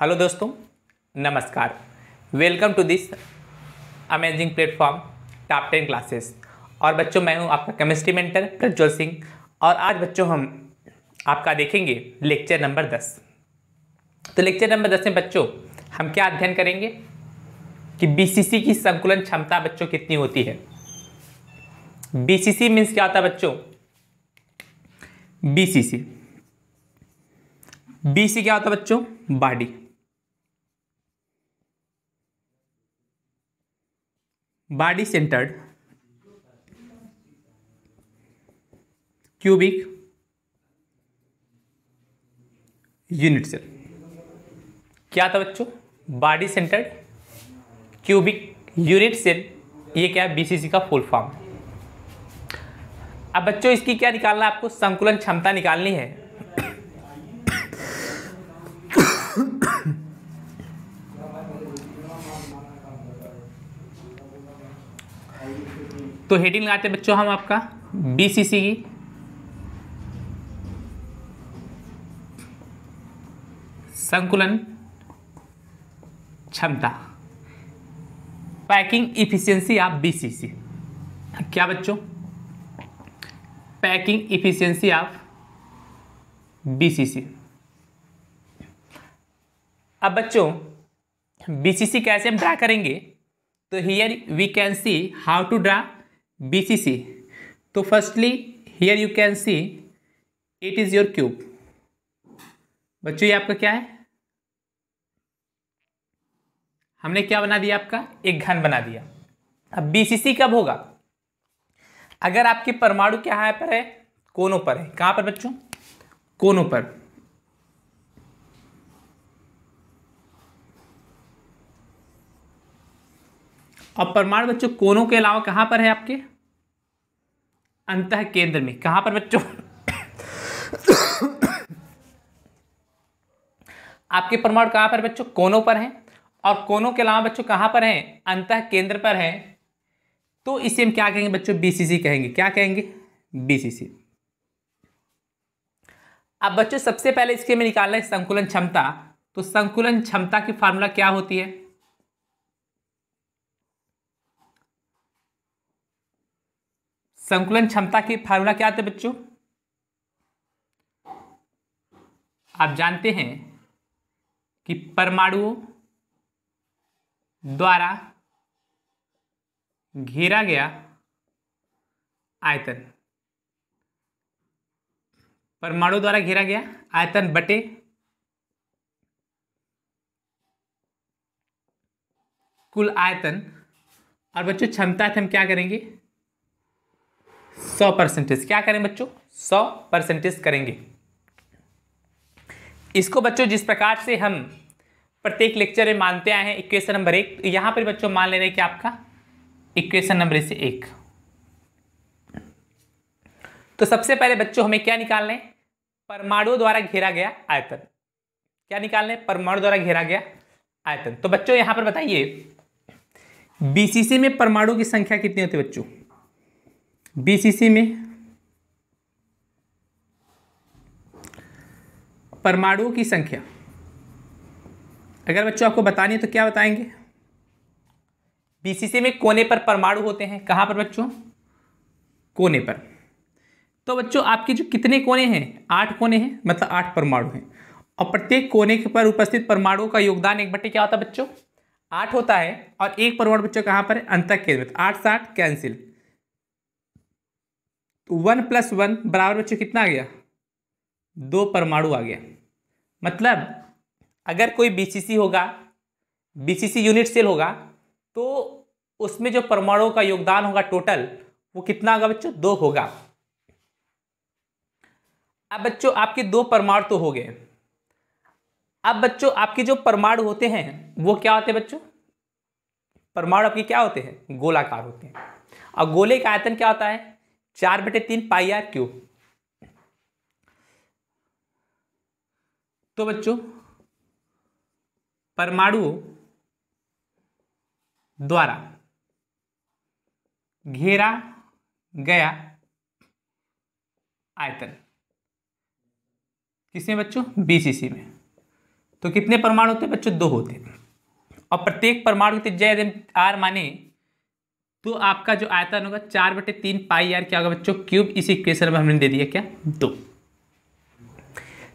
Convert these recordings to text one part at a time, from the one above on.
hello दोस्तों नमस्कार welcome to this amazing platform top ten classes और बच्चों मैं हूं आपका केमिस्ट्री मेंटर प्रज्वल सिंह और आज बच्चों हम आपका देखेंगे लेक्चर नंबर दस तो लेक्चर नंबर दस में बच्चों हम क्या अध्ययन करेंगे कि बीसीसी की संकुलन क्षमता बच्चों कितनी होती है बीसीसी मीन्स क्या होता है बच्चों बीसीसी बीसी क्या होता है बच्चों body body centred cubic unit cell क्या था बच्चों body centred cubic unit cell ये क्या है बीसीसी का फुल फॉर्म अब बच्चों इसकी क्या निकालना है आपको संकुलन क्षमता निकालनी है तो हेडिंग लगाते बच्चों हम आपका बीसीसी की संकुलन क्षमता पैकिंग इफिशियंसी ऑफ बीसीसी क्या बच्चों पैकिंग इफिशियंसी ऑफ बीसीसी अब बच्चों बीसीसी कैसे हम ड्रा करेंगे तो here we can see how to draw BCC तो firstly here you can see it is your cube बच्चों ये आपका क्या है हमने क्या बना दिया आपका एक घन बना दिया अब बीसीसी कब होगा अगर आपके परमाणु क्या है पर है कोनों पर है कहां पर बच्चों कोनों पर और परमाणु बच्चों कोनों के अलावा कहाँ पर है आपके अंत केंद्र में कहाँ पर बच्चों आपके परमाणु कहाँ पर बच्चों कोनों पर हैं और कोनों के अलावा बच्चों कहाँ पर हैं अंत केंद्र पर हैं तो इसे हम क्या कहेंगे बच्चों बीसीसी कहेंगे क्या कहेंगे बीसीसी अब बच्चों सबसे पहले इसके में निकालना है संकुलन क्षमता तो संकुलन क्षमता की फार्मूला क्या होती है संकुलन क्षमता की फार्मूला क्या आते बच्चों आप जानते हैं कि परमाणुओं द्वारा घेरा गया आयतन परमाणु द्वारा घेरा गया आयतन बटे कुल आयतन और बच्चों क्षमता हम क्या करेंगे सौ परसेंटेज क्या करें बच्चों सौ परसेंटेज करेंगे इसको बच्चों जिस प्रकार से हम प्रत्येक लेक्चर में मानते आए हैं इक्वेशन नंबर एक यहां पर बच्चों मान ले रहे हैं कि आपका इक्वेशन नंबर से एक तो सबसे पहले बच्चों हमें क्या निकाल लें परमाणु द्वारा घेरा गया आयतन क्या निकालना है परमाणु द्वारा घेरा गया आयतन तो बच्चों यहां पर बताइए बीसीसी में परमाणु की संख्या कितनी होती है बच्चों बीसीसी में परमाणुओं की संख्या अगर बच्चों आपको बतानी है तो क्या बताएंगे बीसीसी में कोने पर परमाणु होते हैं कहाँ पर बच्चों कोने पर तो बच्चों आपके जो कितने कोने हैं आठ कोने हैं मतलब आठ परमाणु हैं और प्रत्येक कोने के पर उपस्थित परमाणुओं का योगदान एक बट्टे क्या होता है बच्चों आठ होता है और एक परमाणु बच्चों कहां पर है अंतक केंद्रित आठ साठ कैंसिल वन प्लस वन बराबर बच्चों कितना आ गया दो परमाणु आ गया मतलब अगर कोई बीसीसी होगा बीसीसी यूनिट सेल होगा तो उसमें जो परमाणुओं का योगदान होगा टोटल वो कितना होगा बच्चों दो होगा अब बच्चों आपके दो परमाणु तो हो गए अब बच्चों आपके जो परमाणु होते हैं वो क्या होते हैं बच्चों परमाणु आपके क्या होते हैं गोलाकार होते हैं और गोले का आयतन क्या होता है चार बटे तीन पाई आर क्यू तो बच्चों परमाणु द्वारा घेरा गया आयतन किसने बच्चों बीसीसी में तो कितने परमाणु होते बच्चों दो होते और प्रत्येक परमाणु के त्रिज्या यदि आर माने तो आपका जो आयतन होगा चार बटे तीन पाई आर क्या होगा बच्चों क्यूब इसी इक्वेशन में हमने दे दिया क्या दो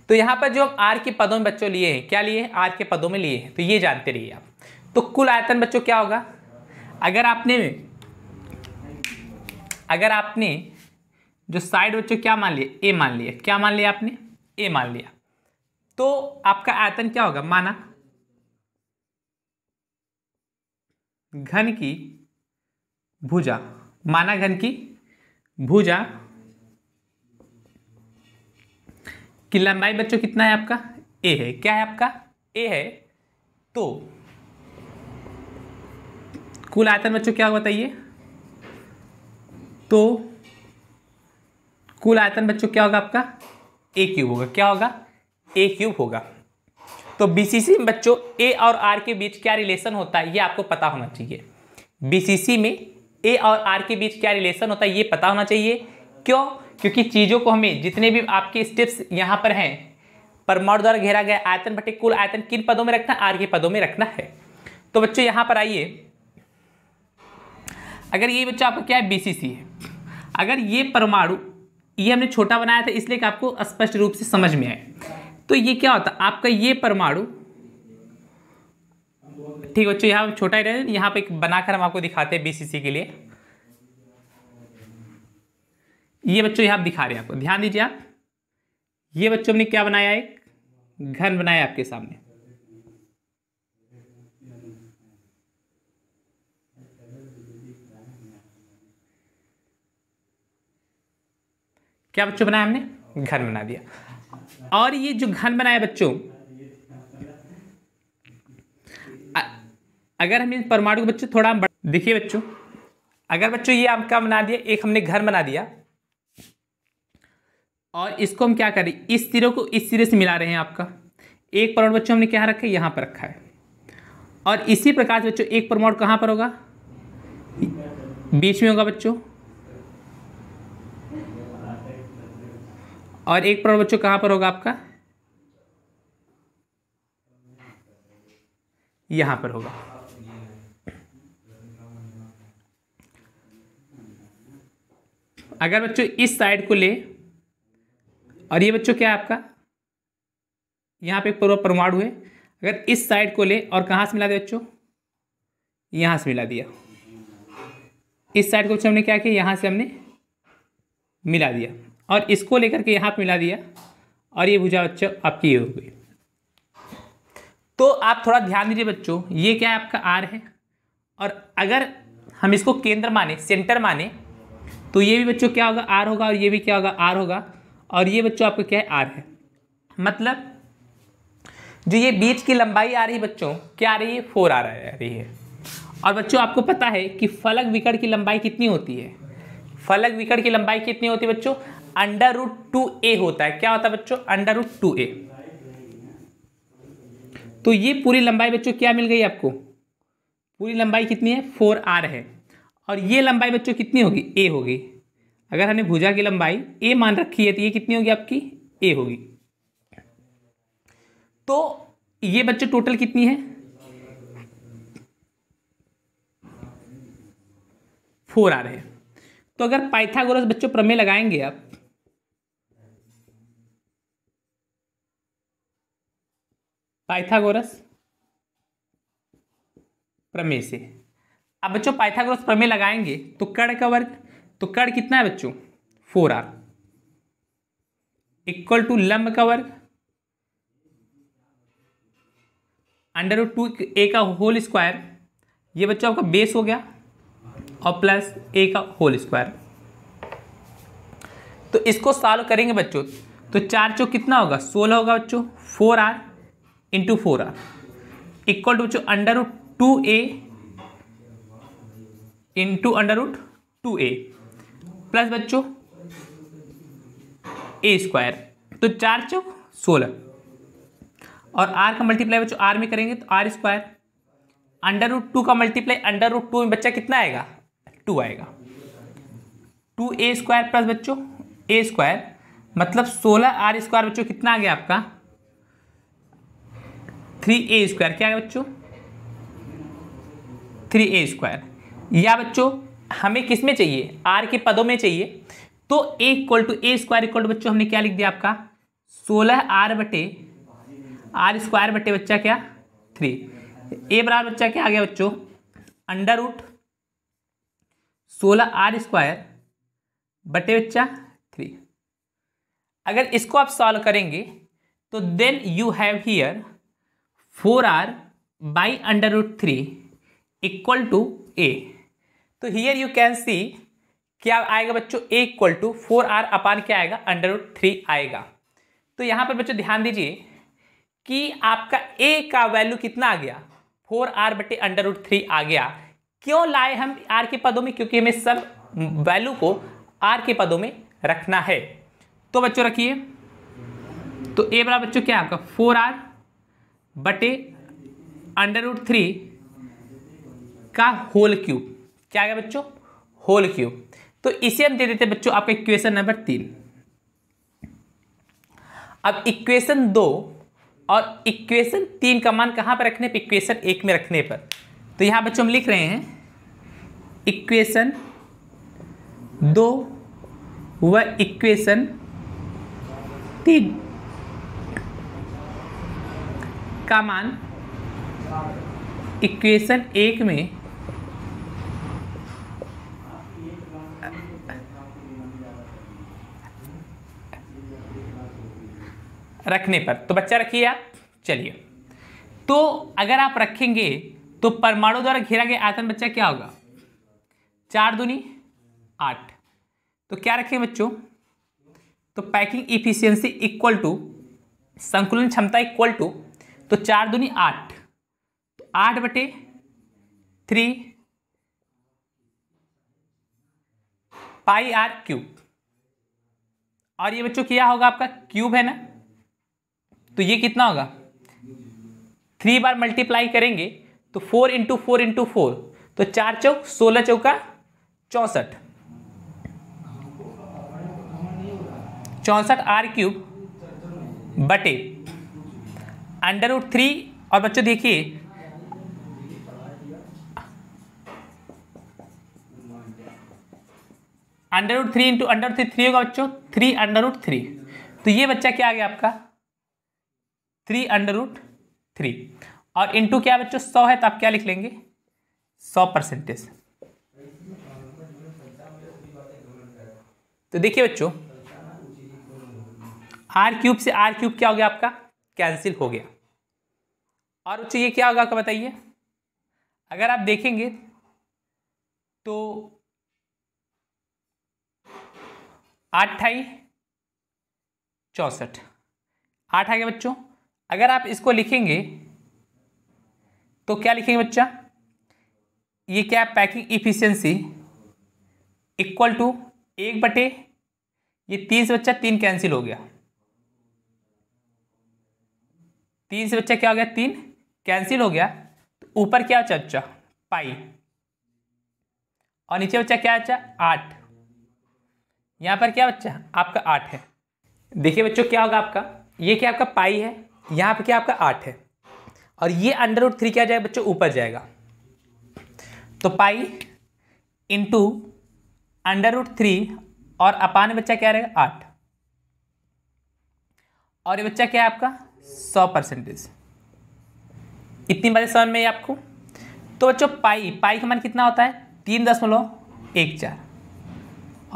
तो यहां पर जो आप आर के पदों में बच्चों लिए हैं क्या लिए हैं आर के पदों में लिए हैं तो ये जानते रहिए आप तो कुल आयतन बच्चों क्या होगा अगर आपने अगर आपने जो साइड बच्चों क्या मान लिया ए मान लिया क्या मान लिया आपने ए मान लिया तो आपका आयतन क्या होगा माना घन की भुजा माना घन की भुजा की लंबाई बच्चों कितना है आपका ए है क्या है आपका ए है तो कुल आयतन बच्चों क्या बताइए तो कुल आयतन बच्चों क्या होगा आपका ए क्यूब होगा क्या होगा ए क्यूब होगा तो बीसीसी में बच्चों ए और आर के बीच क्या रिलेशन होता है ये आपको पता होना चाहिए बीसीसी में ए और आर के बीच क्या रिलेशन होता है ये पता होना चाहिए क्यों क्योंकि चीज़ों को हमें जितने भी आपके स्टेप्स यहाँ पर हैं परमाणु द्वारा घेरा गया आयतन बटे कुल आयतन किन पदों में रखना आर के पदों में रखना है तो बच्चों यहाँ पर आइए अगर ये बच्चों आपको क्या है बीसीसी है अगर ये परमाणु ये हमने छोटा बनाया था इसलिए कि आपको स्पष्ट रूप से समझ में आए तो ये क्या होता आपका ये परमाणु ठीक बच्चों यहाँ छोटा ही रहे यहाँ पे बनाकर हम आपको दिखाते हैं बीसीसी के लिए ये बच्चों यहाँ दिखा रहे हैं आपको ध्यान दीजिए आप ये बच्चों ने क्या बनाया एक घन बनाया आपके सामने क्या बच्चों बनाया हमने घन बना दिया और ये जो घन बनाया बच्चों अगर हम इन परमाणु को बच्चों थोड़ा हम देखिए बच्चों अगर बच्चों ये आपका बना दिया एक हमने घर बना दिया और इसको हम क्या करें इस सिरे को इस सिरे से मिला रहे हैं आपका एक परमाणु बच्चों हमने क्या रखा है यहाँ पर रखा है और इसी प्रकार से बच्चों एक परमाणु कहाँ पर होगा बीच में होगा बच्चों और एक परमाणु बच्चों कहाँ पर होगा आपका यहाँ पर होगा अगर बच्चों इस साइड को ले और ये बच्चों क्या है आपका यहाँ पे परमाणु है अगर इस साइड को ले और कहाँ से मिला दिया बच्चों यहाँ से मिला दिया इस साइड को बच्चों हमने क्या किया यहाँ से हमने मिला दिया और इसको लेकर के यहाँ पे मिला दिया और ये भुजा बच्चों आपकी ये हो गई तो आप थोड़ा ध्यान दीजिए बच्चों ये क्या है आपका आर है और अगर हम इसको केंद्र माने सेंटर माने तो ये भी बच्चों क्या होगा आर होगा और ये भी क्या होगा आर होगा और ये बच्चों आपका क्या है आर है मतलब जो ये बीच की लंबाई आ रही है बच्चों क्या आ रही है फोर आ रही है और बच्चों आपको पता है कि फलक विकट की लंबाई कितनी होती है फलक विकट की लंबाई कितनी होती है बच्चों अंडर रूट टू ए होता है क्या होता है बच्चों अंडर रूट टू ए तो ये पूरी लंबाई बच्चों क्या मिल गई आपको पूरी लंबाई कितनी है फोर आर है और ये लंबाई बच्चों कितनी होगी ए होगी अगर हमने भुजा की लंबाई ए मान रखी है तो ये कितनी होगी आपकी ए होगी तो ये बच्चों टोटल कितनी है फोर आ रहे हैं तो अगर पाइथागोरस बच्चों प्रमेय लगाएंगे आप पाइथागोरस प्रमेय से अब बच्चों पाइथागोरस प्रमेय लगाएंगे तो कर्ण का वर्ग तो कर्ण कितना है बच्चों फोर आर इक्वल टू लंब का वर्ग अंडर रूट टू ए का होल स्क्वायर ये बच्चों आपका बेस हो गया और प्लस ए का होल स्क्वायर तो इसको सॉल्व करेंगे बच्चों तो चार चौक कितना होगा सोलह होगा बच्चों four r into four r equal to बच्चों under root two a into under root two a plus बच्चों ए स्क्वायर तो चार चौक सोलह और आर का मल्टीप्लाई बच्चों आर में करेंगे तो r square under root two का मल्टीप्लाई अंडर रूट टू में बच्चा कितना आएगा टू आएगा टू ए स्क्वायर प्लस बच्चों ए स्क्वायर मतलब सोलह आर स्क्वायर बच्चों कितना आ गया आपका थ्री ए स्क्वायर क्या आ गया बच्चों थ्री ए स्क्वायर या बच्चों हमें किस में चाहिए आर के पदों में चाहिए तो a equal to a square equal बच्चों हमने क्या लिख दिया आपका सोलह आर बटे आर स्क्वायर बटे बच्चा क्या थ्री ए बराबर बच्चा क्या आ गया बच्चों अंडर उठ सोलह आर स्क्वायर बटे बच्चा थ्री अगर इसको आप सॉल्व करेंगे तो then you have here four r by under root three equal to a तो हियर यू कैन सी क्या आएगा बच्चों a equal to four r upon क्या आएगा अंडर रूट थ्री आएगा तो यहाँ पर बच्चों ध्यान दीजिए कि आपका ए का वैल्यू कितना आ गया फोर आर बटे अंडर रूट थ्री आ गया क्यों लाए हम आर के पदों में क्योंकि हमें सब वैल्यू को आर के पदों में रखना है तो बच्चों रखिए तो ए बड़ा बच्चों क्या आपका फोर आर बटे अंडर रूट थ्री का होल क्यूब क्या आ गया बच्चों होल क्यूब तो इसे हम दे देते बच्चों आपका इक्वेशन नंबर तीन अब इक्वेशन दो और इक्वेशन तीन का मान कहां पर रखने पर इक्वेशन एक में रखने पर तो यहां बच्चों हम लिख रहे हैं इक्वेशन दो व इक्वेशन तीन का मान इक्वेशन एक में रखने पर तो बच्चा रखिए आप चलिए तो अगर आप रखेंगे तो परमाणु द्वारा घेरा गया आयतन बच्चा क्या होगा चार दूनी आठ तो क्या रखें बच्चों तो पैकिंग इफिशियंसी इक्वल टू संकुलन क्षमता इक्वल टू तो चार दूनी आठ तो आठ बटे थ्री पाई आर क्यूब और ये बच्चों क्या होगा आपका क्यूब है ना तो ये कितना होगा थ्री बार मल्टीप्लाई करेंगे तो four into four into four तो चार चौक सोलह चौका चौंसठ चौंसठ आर क्यूब बटे अंडर रूट थ्री और बच्चों देखिए under root three into under three three होगा बच्चों थ्री अंडर रूट थ्री तो ये बच्चा क्या आ गया आपका थ्री अंडर रूट थ्री और इनटू क्या बच्चों सौ है तो आप क्या लिख लेंगे सौ परसेंटेज तो देखिए बच्चों आर क्यूब से आर क्यूब क्या हो गया आपका कैंसिल हो गया और बच्चों ये क्या होगा आपका बताइए अगर आप देखेंगे तो आठाई चौसठ आठ आ गया बच्चों अगर आप इसको लिखेंगे तो क्या लिखेंगे बच्चा ये क्या पैकिंग इफिशियंसी इक्वल टू एक बटे ये तीन से बच्चा तीन कैंसिल हो गया तीन से बच्चा क्या हो गया तीन कैंसिल हो गया तो ऊपर क्या बच्चा बच्चा पाई और नीचे बच्चा क्या बच्चा आठ यहाँ पर क्या बच्चा आपका आठ है देखिए बच्चों क्या होगा आपका ये क्या आपका पाई है यहाँ पे क्या आपका आठ है और ये अंडर रूट थ्री क्या जाएगा बच्चों ऊपर जाएगा तो pi into under root three और अपान बच्चा क्या रहेगा आठ और ये बच्चा क्या है आपका सौ परसेंटेज इतनी बातें समझ में आपको तो बच्चों पाई पाई का मान कितना होता है तीन दशमलव एक चार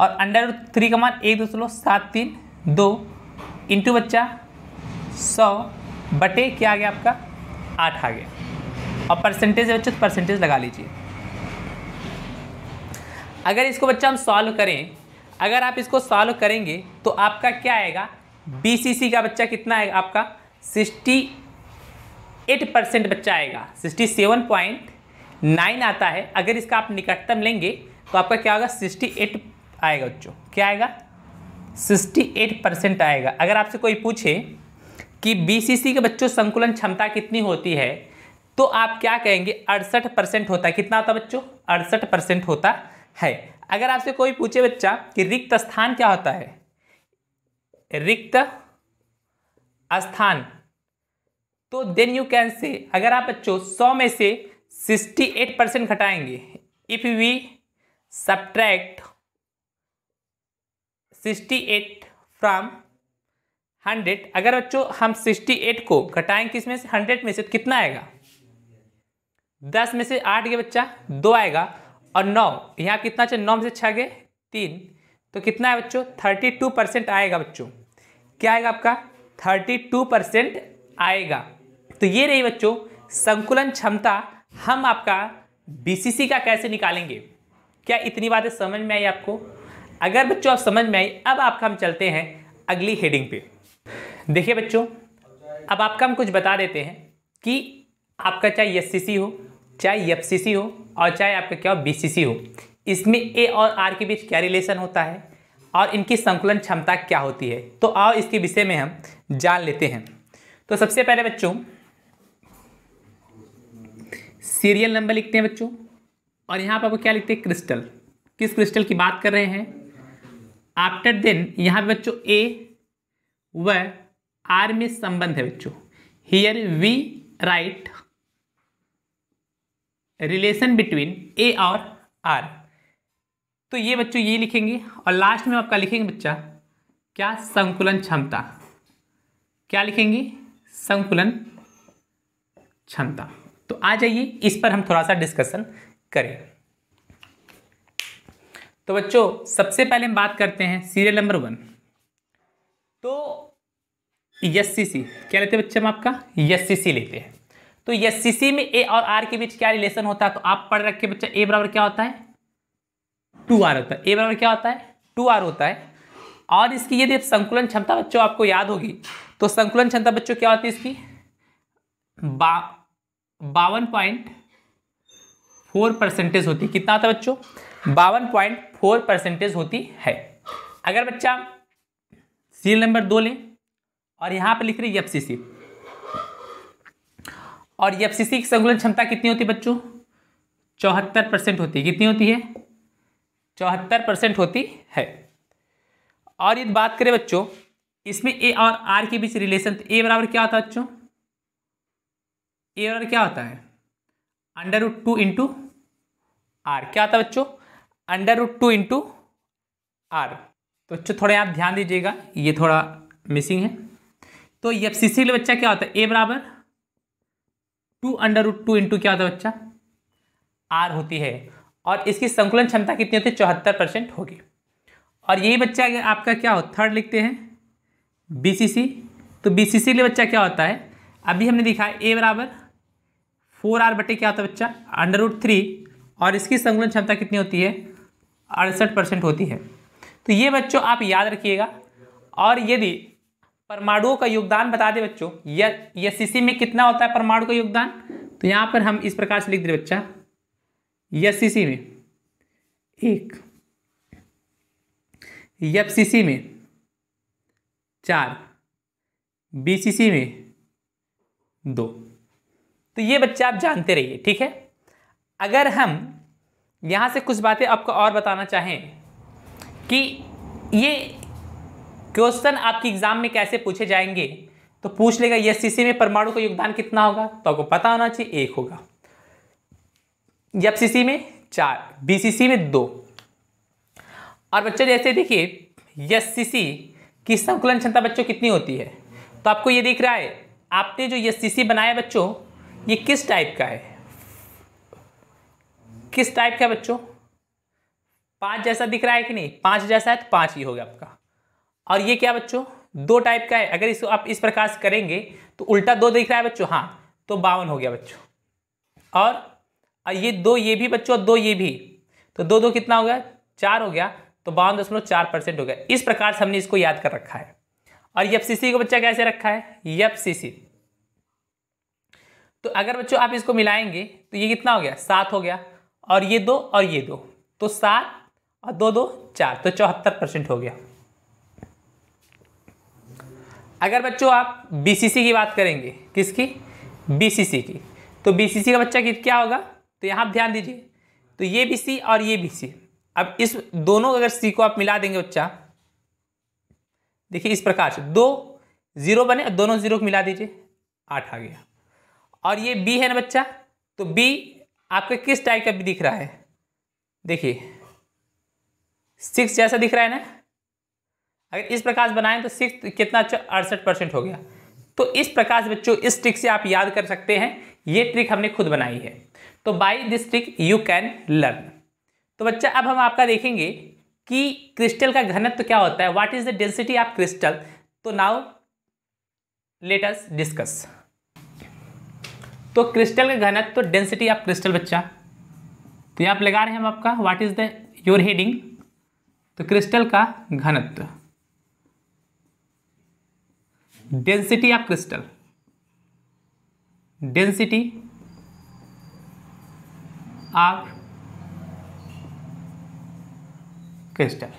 और अंडर थ्री का मान एक दशमलव सात तीन दो इंटू बच्चा सौ बटे क्या आ गया आपका आठ आ गया और परसेंटेज बच्चों बच्चे तो परसेंटेज लगा लीजिए अगर इसको बच्चा हम सॉल्व करें अगर आप इसको सॉल्व करेंगे तो आपका क्या आएगा बी का बच्चा कितना आएगा आपका सिक्सटी एट परसेंट बच्चा आएगा सिक्सटी सेवन पॉइंट नाइन आता है अगर इसका आप निकटतम लेंगे तो आपका क्या होगा सिक्सटी एट आएगा बच्चों क्या आएगा सिक्सटी एट परसेंट आएगा अगर आपसे कोई पूछे कि बीसीसी के बच्चों संकुलन क्षमता कितनी होती है तो आप क्या कहेंगे अड़सठ परसेंट होता है कितना होता है बच्चों अड़सठ परसेंट होता है अगर आपसे कोई पूछे बच्चा कि रिक्त स्थान क्या होता है रिक्त स्थान तो देन यू कैन से अगर आप बच्चों सौ में से सिक्सटी एट परसेंट घटाएंगे if we subtract sixty eight from hundred अगर बच्चों हम सिक्सटी एट को घटाएं किस में से हंड्रेड में से तो कितना आएगा दस में से आठ गए बच्चा दो आएगा और नौ यहाँ कितना चाहिए नौ में से छः गए तीन तो कितना है बच्चों थर्टी टू परसेंट आएगा बच्चों क्या आएगा आपका थर्टी टू परसेंट आएगा तो ये रही बच्चों संकुलन क्षमता हम आपका बी का कैसे निकालेंगे क्या इतनी बातें समझ में आई आपको अगर बच्चों आप समझ में आई अब आपका हम चलते हैं अगली हेडिंग पे देखिए बच्चों अब आपका हम कुछ बता देते हैं कि आपका चाहे एस हो चाहे एफ हो और चाहे आपका क्या हो बी हो इसमें ए और आर के बीच क्या रिलेशन होता है और इनकी संकुलन क्षमता क्या होती है तो आओ इसके विषय में हम जान लेते हैं तो सबसे पहले बच्चों सीरियल नंबर लिखते हैं बच्चों और यहाँ पर आपको क्या लिखते हैं क्रिस्टल किस क्रिस्टल की बात कर रहे हैं आफ्टर देन यहाँ पे बच्चों ए व आर में संबंध है बच्चों here we write relation between a और आर तो ये बच्चों ये लिखेंगे और लास्ट में आपका लिखेंगे बच्चा क्या संकुलन क्षमता क्या लिखेंगे संकुलन क्षमता तो आ जाइए इस पर हम थोड़ा सा डिस्कशन करें तो बच्चों सबसे पहले हम बात करते हैं सीरियल नंबर वन तो यस सी सी क्या लेते हैं बच्चे हम आपका यस सी सी लेते हैं तो यस सी सी में ए और आर के बीच क्या रिलेशन होता है तो आप पढ़ रखे बच्चा ए बराबर क्या होता है टू आर होता है ए बराबर क्या होता है टू आर होता है और इसकी यदि संकुलन क्षमता बच्चों आपको याद होगी तो संकुलन क्षमता बच्चों क्या होती है इसकी बावन पॉइंट फोर परसेंटेज होती है कितना आता है बच्चों बावन पॉइंट फोर परसेंटेज होती है अगर बच्चा सील नंबर दो लें और यहाँ पे लिख रही है एफसीसी और एफसीसी की संकुलन क्षमता कितनी होती है बच्चों चौहत्तर परसेंट होती है कितनी होती है चौहत्तर परसेंट होती है और यदि बात करें बच्चों इसमें ए और आर के बीच रिलेशन तो ए बराबर क्या होता है बच्चों ए बराबर क्या होता है under root two into r क्या होता है बच्चों under root two into r तो बच्चों थोड़ा आप ध्यान दीजिएगा ये थोड़ा मिसिंग है तो एफ सी सी बच्चा क्या होता है ए बराबर two under root two into क्या होता है बच्चा आर होती है और इसकी संकुलन क्षमता कितनी होती है चौहत्तर परसेंट होगी और यही बच्चा आपका क्या हो थर्ड लिखते हैं बी सी सी तो बी सी सी बच्चा क्या होता है अभी हमने दिखा ए बराबर फोर आर बटे क्या होता है बच्चा अंडर रूट थ्री और इसकी संकुलन क्षमता कितनी होती है अड़सठ परसेंट होती है तो ये बच्चों आप याद रखिएगा और यदि परमाणुओं का योगदान बता दे बच्चों या सीसी में कितना होता है परमाणु का योगदान तो यहाँ पर हम इस प्रकार से लिख दे बच्चा यस सी में एक यफ सी में चार बीसीसी में दो तो ये बच्चे आप जानते रहिए ठीक है अगर हम यहाँ से कुछ बातें आपको और बताना चाहें कि ये क्वेश्चन आपके एग्जाम में कैसे पूछे जाएंगे तो पूछ लेगा यह सी में परमाणु का योगदान कितना होगा तो आपको पता होना चाहिए एक होगा एफ में चार बी में दो और बच्चों जैसे देखिए यस सी की संकुलन क्षमता बच्चों कितनी होती है तो आपको ये दिख रहा है आपने जो यस सी बनाया बच्चों ये किस टाइप का है किस टाइप का बच्चों पाँच जैसा दिख रहा है कि नहीं पाँच जैसा है तो पाँच ही होगा आपका और ये क्या बच्चों दो टाइप का है अगर इसको आप इस प्रकार से करेंगे तो उल्टा दो दिख रहा है बच्चों हाँ तो बावन हो गया बच्चों और ये दो ये भी बच्चों दो ये भी तो दो दो कितना हो गया चार हो गया तो बावन दशमलव चार परसेंट हो गया इस प्रकार से हमने इसको याद कर रखा है और यफ को बच्चा कैसे रखा है यफ तो अगर बच्चों आप इसको मिलाएंगे तो ये कितना हो गया सात हो गया और ये दो और ये दो तो सात और दो दो चार तो चौहत्तर परसेंट हो गया अगर बच्चों आप बीसीसी की बात करेंगे किसकी बीसीसी की तो बीसीसी का बच्चा क्या होगा तो यहाँ आप ध्यान दीजिए तो ये बी और ये बी अब इस दोनों अगर सी को आप मिला देंगे बच्चा देखिए इस प्रकार से दो जीरो बने दोनों जीरो को मिला दीजिए आठ आ गया और ये बी है ना बच्चा तो बी आपके किस टाइप का भी दिख रहा है देखिए सिक्स जैसा दिख रहा है ना अगर इस प्रकार से बनाएं तो सिक्स कितना अड़सठ परसेंट हो गया तो इस प्रकार से बच्चों इस ट्रिक से आप याद कर सकते हैं ये ट्रिक हमने खुद बनाई है तो by this trick you can learn तो बच्चा अब हम आपका देखेंगे कि क्रिस्टल का घनत्व तो क्या होता है what is the density of crystal तो नाउ लेटस डिस्कस तो क्रिस्टल का घनत्व तो डेंसिटी ऑफ क्रिस्टल बच्चा तो यहाँ पर लगा रहे हैं हम आपका what is the your heading तो क्रिस्टल का घनत्व density of crystal density of crystal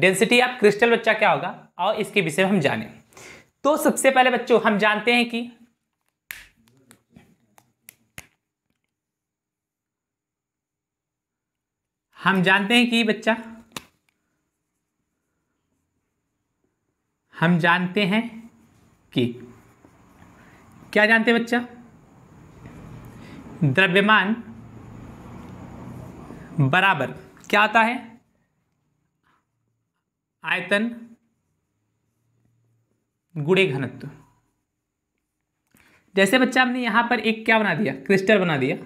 density of crystal बच्चा क्या होगा और इसके विषय में हम जाने तो सबसे पहले बच्चों हम जानते हैं कि हम जानते हैं कि बच्चा हम जानते हैं कि क्या जानते हैं बच्चा द्रव्यमान बराबर क्या आता है आयतन गुड़े घनत्व जैसे बच्चा हमने यहां पर एक क्या बना दिया क्रिस्टल बना दिया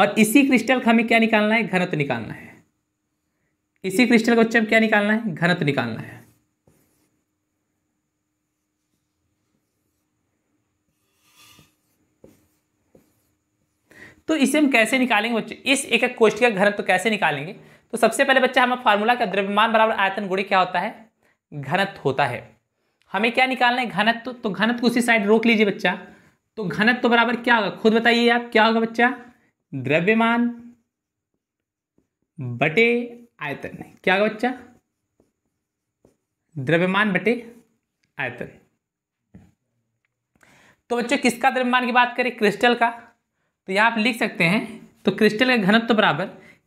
और इसी क्रिस्टल का हमें क्या निकालना है घनत्व निकालना है इसी क्रिस्टल को बच्चे क्या निकालना है घनत्व निकालना है तो इसे हम कैसे निकालेंगे बच्चे इस एक एक कोष्ठ का घनत्व तो कैसे निकालेंगे तो सबसे पहले बच्चा हमें फार्मूला का द्रव्यमान बराबर आयतन गुड़े क्या होता है घनत्व होता है हमें क्या निकालना है घनत्व तो घनत्व को उसी साइड रोक लीजिए बच्चा तो घनत्व तो बराबर क्या होगा खुद बताइए आप क्या होगा बच्चा द्रव्यमान बटे आयतन क्या होगा बच्चा द्रव्यमान बटे आयतन तो बच्चों किसका द्रव्यमान की बात करें क्रिस्टल का तो यहाँ आप लिख सकते हैं तो क्रिस्टल का घनत्व तो बराबर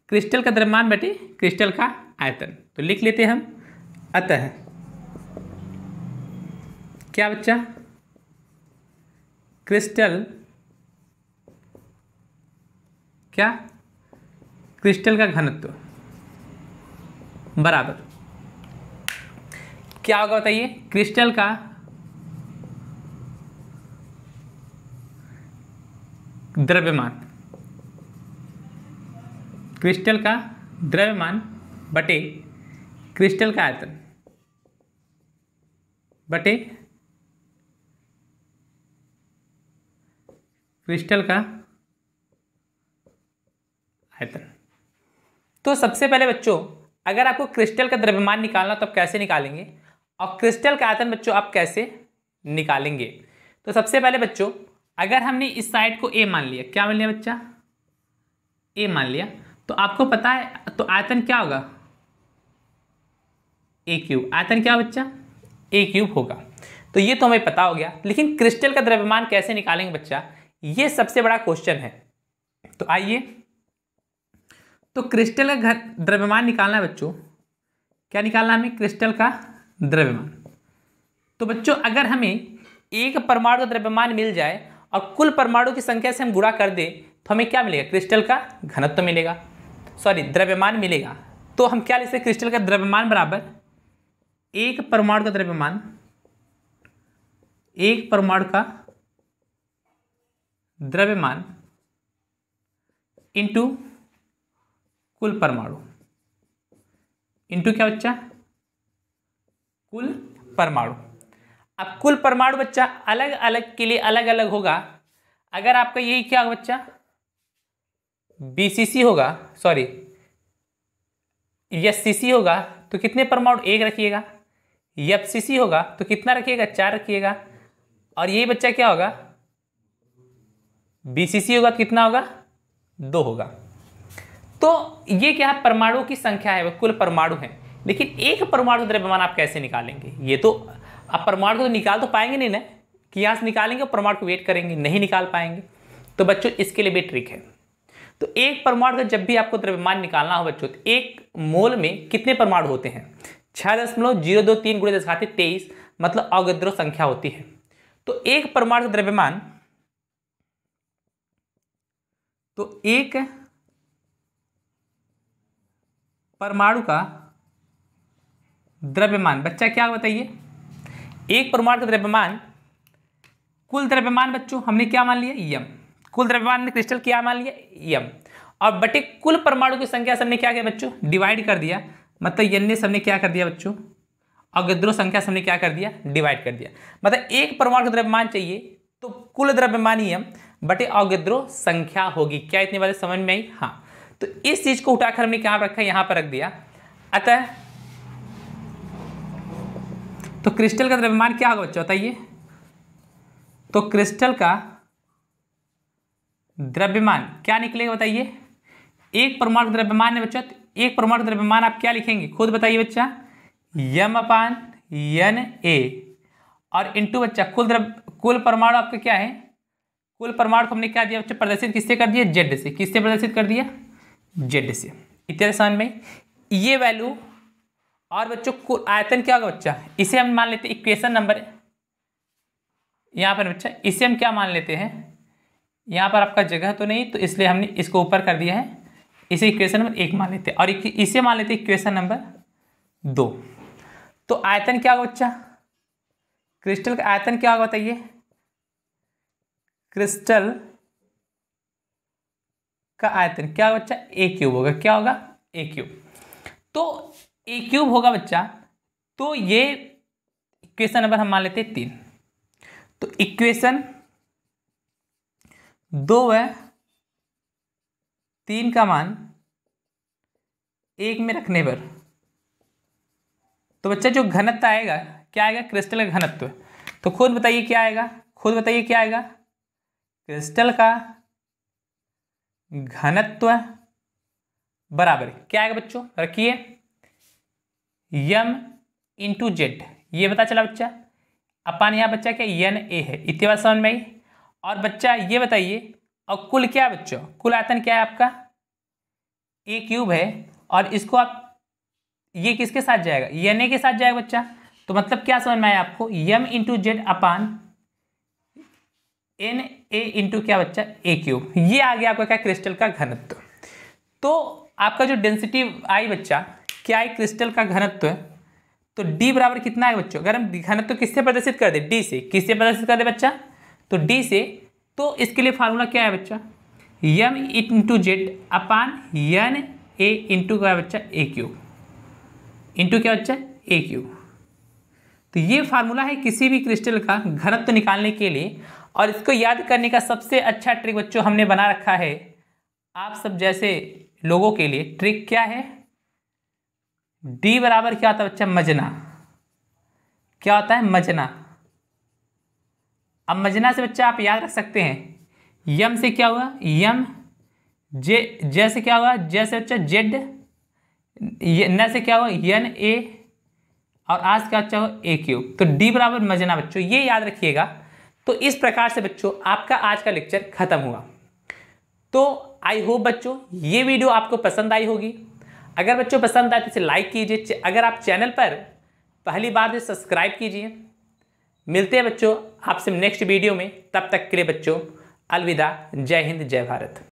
क्रिस्टल का द्रव्यमान बटे क्रिस्टल का आयतन तो लिख लेते हैं हम अतः क्या बच्चा क्रिस्टल क्या क्रिस्टल का घनत्व बराबर क्या होगा बताइए क्रिस्टल का द्रव्यमान क्रिस्टल का द्रव्यमान बटे क्रिस्टल का आयतन बटे क्रिस्टल का आयतन तो सबसे पहले बच्चों अगर आपको क्रिस्टल का द्रव्यमान निकालना तो आप कैसे निकालेंगे और क्रिस्टल का आयतन बच्चों आप कैसे निकालेंगे तो सबसे पहले बच्चों अगर हमने इस साइड को ए मान लिया क्या मान लिया बच्चा ए मान लिया तो आपको पता है तो आयतन क्या होगा ए क्यूब आयतन क्या बच्चा ए क्यूब होगा तो ये तो हमें पता हो गया लेकिन क्रिस्टल का द्रव्यमान कैसे निकालेंगे बच्चा ये सबसे बड़ा क्वेश्चन है तो आइए तो क्रिस्टल का घर द्रव्यमान निकालना है बच्चों क्या निकालना हमें क्रिस्टल का द्रव्यमान तो बच्चों अगर हमें एक परमाणु का द्रव्यमान मिल जाए और कुल परमाणु की संख्या से हम गुणा कर दें तो हमें क्या मिलेगा क्रिस्टल का घनत्व मिलेगा सॉरी द्रव्यमान मिलेगा तो हम क्या ले सकते क्रिस्टल का द्रव्यमान बराबर एक परमाणु का द्रव्यमान एक परमाणु का द्रव्यमान इंटू कुल परमाणु इंटू क्या बच्चा कुल परमाणु अब कुल परमाणु बच्चा अलग अलग के लिए अलग अलग होगा अगर आपका यही क्या होगा बच्चा बीसीसी होगा सॉरी यस सी होगा तो कितने परमाणु एक रखिएगा सी होगा तो कितना रखिएगा चार रखिएगा और यही बच्चा क्या होगा बी होगा तो कितना होगा दो होगा तो ये क्या है परमाणु की संख्या है कुल परमाणु है लेकिन एक परमाणु द्रव्यमान आप कैसे निकालेंगे ये तो अब प्रमाण को तो निकाल तो पाएंगे नहीं ना कि यहाँ से निकालेंगे और प्रमाण को वेट करेंगे नहीं निकाल पाएंगे तो बच्चों इसके लिए भी ट्रिक है तो एक परमाणु का जब भी आपको द्रव्यमान निकालना हो बच्चों तो एक मोल में कितने परमाणु होते हैं छः दशमलव जीरो दो तीन गुणे दशखाते तेईस मतलब अगद्रो संख्या होती है तो एक परमाणु का द्रव्यमान तो एक परमाणु का द्रव्यमान बच्चा क्या बताइए एक परमाणु का द्रव्यमान कुल द्रव्यमान बच्चों हमने क्या मान लिया यम कुल द्रव्यमान ने क्रिस्टल क्या मान लिया यम और बटे कुल परमाणु की संख्या सबने क्या किया बच्चों डिवाइड कर दिया मतलब यन ने सबने क्या कर दिया बच्चों और गद्रो संख्या सबने क्या कर दिया डिवाइड कर दिया मतलब एक परमाणु का द्रव्यमान चाहिए तो कुल द्रव्यमान यम बटे अवगद्रो संख्या होगी क्या इतनी बात समझ में आई हाँ तो इस चीज को उठाकर हमने क्या रखा यहां पर रख दिया अतः तो क्रिस्टल का द्रव्यमान क्या होगा बच्चों बताइए तो क्रिस्टल का द्रव्यमान क्या निकलेगा बताइए एक परमाणु द्रव्यमान है बच्चा तो एक परमाणु द्रव्यमान आप क्या लिखेंगे खुद बताइए बच्चा यम अपान यन ए और इंटू बच्चा कुल द्रव्य कुल परमाणु आपका क्या है कुल परमाणु को हमने क्या दिया बच्चा प्रदर्शित किससे कर दिया जेड से किससे प्रदर्शित कर दिया जेड से इतने समय में ये वैल्यू और बच्चों कुल आयतन क्या होगा बच्चा इसे हम मान लेते हैं इक्वेशन नंबर यहाँ पर बच्चा इसे हम क्या मान लेते हैं यहाँ पर आपका जगह तो नहीं तो इसलिए हमने इसको ऊपर कर दिया है इसे इक्वेशन नंबर एक मान लेते हैं और इसे मान लेते हैं इक्वेशन नंबर दो तो आयतन क्या होगा बच्चा क्रिस्टल का आयतन क्या होगा बताइए क्रिस्टल का आयतन क्या होगा बच्चा ए क्यूब होगा क्या होगा ए क्यूब तो ए क्यूब होगा बच्चा तो ये इक्वेशन नंबर हम मान लेते हैं तीन तो इक्वेशन दो है तीन का मान एक में रखने पर तो बच्चा जो घनत्व आएगा क्या आएगा क्रिस्टल का घनत्व तो खुद बताइए क्या आएगा खुद बताइए क्या आएगा क्रिस्टल का घनत्व बराबर क्या आएगा बच्चों रखिए यम इंटू जेड ये पता चला बच्चा अपान यहाँ बच्चा क्या यन ए है इतनी बात समझ में आई और बच्चा ये बताइए और कुल क्या बच्चों कुल आयतन क्या है आपका ए क्यूब है और इसको आप ये किसके साथ जाएगा यन ए के साथ जाएगा बच्चा तो मतलब क्या समझ में आया आपको M into Z upon N A into क्या बच्चा ए क्यूब ये आ गया आपका क्या क्रिस्टल का घनत्व तो आपका जो डेंसिटी आई बच्चा क्या है क्रिस्टल का घनत्व तो d बराबर कितना है बच्चों अगर हम घनत्व तो किससे प्रदर्शित कर दे d से किससे प्रदर्शित कर दे बच्चा तो d से तो इसके लिए फार्मूला क्या है बच्चा M into Z upon N A into का बच्चा ए क्यू इंटू क्या बच्चा ए क्यू तो ये फार्मूला है किसी भी क्रिस्टल का घनत्व तो निकालने के लिए और इसको याद करने का सबसे अच्छा ट्रिक बच्चों हमने बना रखा है आप सब जैसे लोगों के लिए ट्रिक क्या है डी बराबर क्या होता है बच्चा मजना क्या होता है मजना अब मजना से बच्चा आप याद रख सकते हैं यम से क्या हुआ यम जे जे से क्या हुआ जे से बच्चा जेड न से क्या हुआ यन ए और आज क्या बच्चा हुआ ए क्यू तो डी बराबर मजना बच्चों ये याद रखिएगा तो इस प्रकार से बच्चों आपका आज का लेक्चर खत्म हुआ तो आई होप बच्चों ये वीडियो आपको पसंद आई होगी अगर बच्चों पसंद आए तो इसे लाइक कीजिए अगर आप चैनल पर पहली बार जो सब्सक्राइब कीजिए मिलते हैं बच्चों आपसे नेक्स्ट वीडियो में तब तक के लिए बच्चों अलविदा जय हिंद जय भारत